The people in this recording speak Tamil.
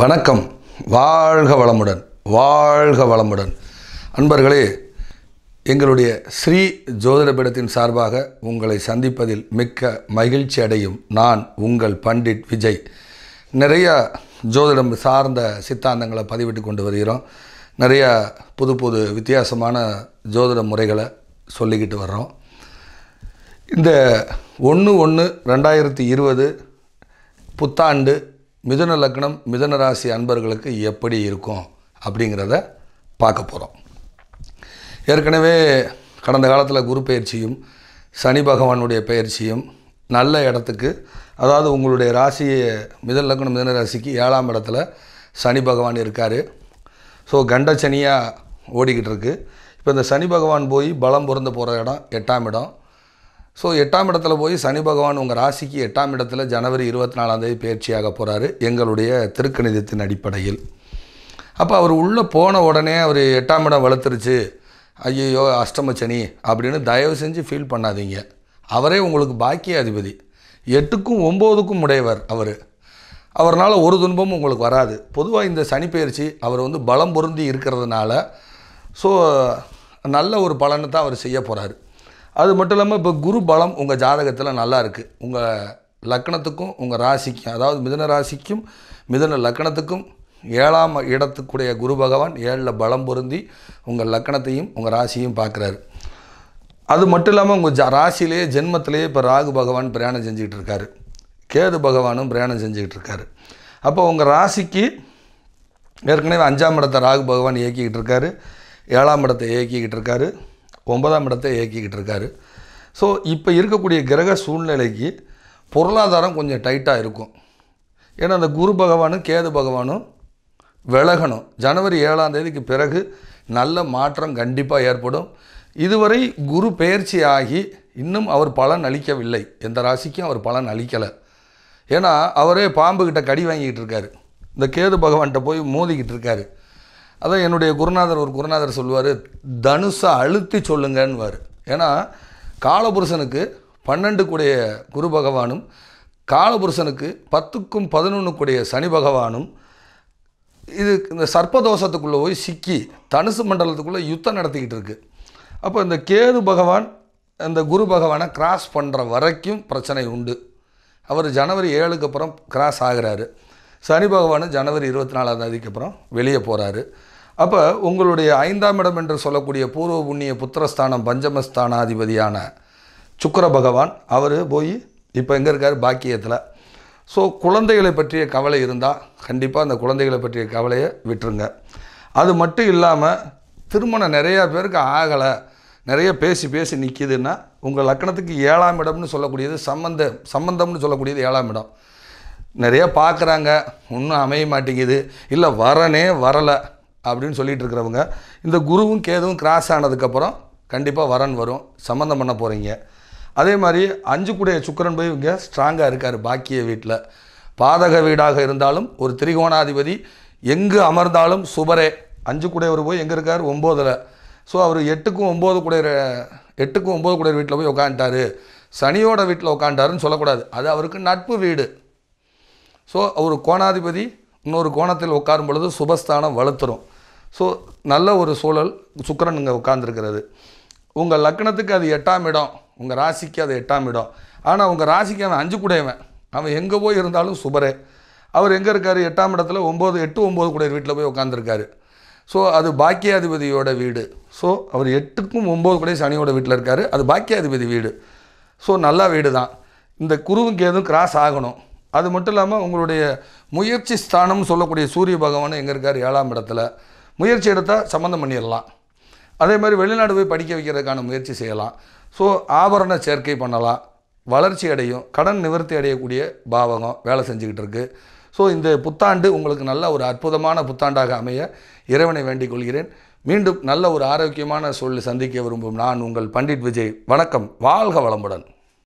வணக்கம் வாழ்க வளமுடன் வாழ்க வளமுடன் அன்பர்களே எங்களுடைய ஸ்ரீ ஜோதிடபீடத்தின் சார்பாக உங்களை சந்திப்பதில் மிக்க மகிழ்ச்சி அடையும் நான் உங்கள் பண்டிட் விஜய் நிறையா ஜோதிடம் சார்ந்த சித்தாந்தங்களை பதிவிட்டு கொண்டு வருகிறோம் நிறையா புது புது வித்தியாசமான ஜோதிட முறைகளை சொல்லிக்கிட்டு வர்றோம் இந்த ஒன்று ஒன்று ரெண்டாயிரத்தி இருபது புத்தாண்டு மிதன லக்னம் மிதன ராசி அன்பர்களுக்கு எப்படி இருக்கும் அப்படிங்கிறத பார்க்க போகிறோம் ஏற்கனவே கடந்த காலத்தில் குரு பயிற்சியும் சனி பகவானுடைய பயிற்சியும் நல்ல இடத்துக்கு அதாவது உங்களுடைய ராசியை மிதன் லக்னம் மிதன ராசிக்கு ஏழாம் இடத்துல சனி பகவான் இருக்கார் ஸோ கண்ட சனியாக ஓடிக்கிட்டு இருக்கு இப்போ இந்த சனி பகவான் போய் பலம் பொருந்து போகிற இடம் எட்டாம் இடம் ஸோ எட்டாம் இடத்துல போய் சனி பகவான் உங்கள் ராசிக்கு எட்டாம் இடத்துல ஜனவரி இருபத்தி நாலாந்தேதி பயிற்சியாக போகிறாரு எங்களுடைய திருக்கணிதத்தின் அடிப்படையில் அப்போ அவர் உள்ளே போன உடனே அவர் எட்டாம் இடம் வளர்த்துருச்சு ஐயோ சனி அப்படின்னு தயவு செஞ்சு ஃபீல் பண்ணாதீங்க அவரே உங்களுக்கு பாக்கிய அதிபதி எட்டுக்கும் ஒம்போதுக்கும் உடையவர் அவர் அவர்னால் ஒரு துன்பமும் உங்களுக்கு வராது பொதுவாக இந்த சனி பயிற்சி அவர் வந்து பலம் பொருந்தி இருக்கிறதுனால ஸோ நல்ல ஒரு பலனை தான் அவர் செய்ய போகிறாரு அது மட்டும் இல்லாமல் இப்போ குரு பலம் உங்கள் ஜாதகத்தில் நல்லா இருக்குது உங்கள் லக்கணத்துக்கும் உங்கள் ராசிக்கும் அதாவது மிதன ராசிக்கும் மிதன லக்கணத்துக்கும் ஏழாம் இடத்துக்குடைய குரு பகவான் ஏழில் பலம் பொருந்தி உங்கள் லக்கணத்தையும் உங்கள் ராசியும் பார்க்குறாரு அது மட்டும் இல்லாமல் உங்கள் ஜா ராசிலேயே ஜென்மத்திலேயே இப்போ ராகு பகவான் பிரயாணம் செஞ்சுக்கிட்டு இருக்காரு கேது பகவானும் பிரயாணம் செஞ்சுக்கிட்டு இருக்காரு அப்போ உங்கள் ராசிக்கு ஏற்கனவே அஞ்சாம் இடத்தை ராகு பகவான் இயக்கிக்கிட்டு இருக்காரு ஏழாம் இடத்தை இயக்கிக்கிட்டு இருக்காரு ஒன்பதாம் இடத்தை இயக்கிக்கிட்டு இருக்காரு ஸோ இப்போ இருக்கக்கூடிய கிரக சூழ்நிலைக்கு பொருளாதாரம் கொஞ்சம் டைட்டாக இருக்கும் ஏன்னா அந்த குரு பகவானும் கேது பகவானும் விலகணும் ஜனவரி ஏழாம் தேதிக்கு பிறகு நல்ல மாற்றம் கண்டிப்பாக ஏற்படும் இதுவரை குரு பயிற்சி ஆகி இன்னும் அவர் பலன் அளிக்கவில்லை எந்த ராசிக்கும் அவர் பலன் அளிக்கலை ஏன்னா அவரே பாம்புக்கிட்ட கடி வாங்கிக்கிட்டு இருக்காரு இந்த கேது பகவான்கிட்ட போய் மோதிக்கிட்டு இருக்காரு அதான் என்னுடைய குருநாதர் ஒரு குருநாதர் சொல்லுவார் தனுசை அழுத்தி சொல்லுங்கன்னுவார் ஏன்னா காலபுருஷனுக்கு பன்னெண்டு கூடிய குரு பகவானும் காலபுருஷனுக்கு பத்துக்கும் பதினொன்று கூடிய சனி பகவானும் இது இந்த சர்ப்பதோஷத்துக்குள்ளே போய் சிக்கி தனுசு மண்டலத்துக்குள்ளே யுத்தம் நடத்திக்கிட்டு இருக்குது அப்போ இந்த கேது பகவான் இந்த குரு பகவானை கிராஸ் பண்ணுற வரைக்கும் பிரச்சனை உண்டு அவர் ஜனவரி ஏழுக்கு அப்புறம் கிராஸ் ஆகிறாரு சனி பகவான் ஜனவரி இருபத்தி நாலாம் தேதிக்கு அப்புறம் வெளியே போகிறாரு அப்போ உங்களுடைய ஐந்தாம் இடம் என்று சொல்லக்கூடிய பூர்வ புண்ணிய புத்திரஸ்தானம் பஞ்சமஸ்தானாதிபதியான சுக்கர பகவான் அவர் போய் இப்போ எங்கே இருக்கார் பாக்கியத்தில் ஸோ குழந்தைகளை பற்றிய கவலை இருந்தால் கண்டிப்பாக அந்த குழந்தைகளை பற்றிய கவலையை விட்டுருங்க அது மட்டும் இல்லாமல் திருமணம் நிறையா பேருக்கு ஆகலை நிறைய பேசி பேசி நிற்கிதுன்னா உங்கள் லக்கணத்துக்கு ஏழாம் இடம்னு சொல்லக்கூடியது சம்மந்த சம்மந்தம்னு சொல்லக்கூடியது ஏழாம் இடம் நிறைய பார்க்குறாங்க ஒன்றும் அமைய மாட்டேங்குது இல்லை வரனே வரலை அப்படின்னு சொல்லிகிட்டு இருக்கிறவங்க இந்த குருவும் கேதுவும் கிராஸ் ஆனதுக்கப்புறம் கண்டிப்பாக வரன் வரும் சம்மந்தம் பண்ண போகிறீங்க அதே மாதிரி அஞ்சு கூடைய சுக்கரன் போய் இங்கே ஸ்ட்ராங்காக இருக்கார் பாக்கிய வீட்டில் பாதக வீடாக இருந்தாலும் ஒரு திரிகோணாதிபதி எங்கு அமர்ந்தாலும் சுபரே அஞ்சு குடையவர் போய் எங்கே இருக்கார் ஒம்போதில் ஸோ அவர் எட்டுக்கும் ஒம்பது கூட எட்டுக்கும் ஒம்பது கூட வீட்டில் போய் உட்காந்துட்டார் சனியோட வீட்டில் உட்காண்டாருன்னு சொல்லக்கூடாது அது அவருக்கு நட்பு வீடு ஸோ ஒரு கோணாதிபதி இன்னொரு கோணத்தில் உட்காரும் பொழுது சுபஸ்தானம் வளர்த்துரும் ஸோ நல்ல ஒரு சூழல் சுக்கரன் இங்கே உட்கார்ந்துருக்கிறது உங்கள் லக்கணத்துக்கு அது எட்டாம் இடம் உங்கள் ராசிக்கு அது எட்டாம் இடம் ஆனால் உங்கள் ராசிக்கு அவன் அஞ்சு கூடையவன் அவன் எங்கே போய் இருந்தாலும் சுபரே அவர் எங்கே இருக்கார் எட்டாம் இடத்துல ஒம்பது எட்டு ஒம்பது கூட வீட்டில் போய் உட்காந்துருக்காரு ஸோ அது பாக்கியாதிபதியோட வீடு ஸோ அவர் எட்டுக்கும் ஒம்பது கூட சனியோட வீட்டில் இருக்கார் அது பாக்கியாதிபதி வீடு ஸோ நல்ல வீடு தான் இந்த குருவும் கேதும் கிராஸ் ஆகணும் அது மட்டும் இல்லாமல் உங்களுடைய முயற்சி ஸ்தானம்னு சொல்லக்கூடிய சூரிய பகவான் எங்கே இருக்கார் ஏழாம் இடத்துல முயற்சி எடுத்தால் சம்மந்தம் பண்ணிடலாம் அதே மாதிரி வெளிநாடு போய் படிக்க வைக்கிறதுக்கான முயற்சி செய்யலாம் ஸோ ஆபரண சேர்க்கை பண்ணலாம் வளர்ச்சி அடையும் கடன் நிவர்த்தி அடையக்கூடிய பாவகம் வேலை செஞ்சுக்கிட்டு இருக்குது ஸோ இந்த புத்தாண்டு உங்களுக்கு நல்ல ஒரு அற்புதமான புத்தாண்டாக அமைய இறைவனை வேண்டிக் கொள்கிறேன் மீண்டும் நல்ல ஒரு ஆரோக்கியமான சூழலை சந்திக்க விரும்பும் நான் உங்கள் பண்டிட் விஜய் வணக்கம் வாழ்க வளமுடன்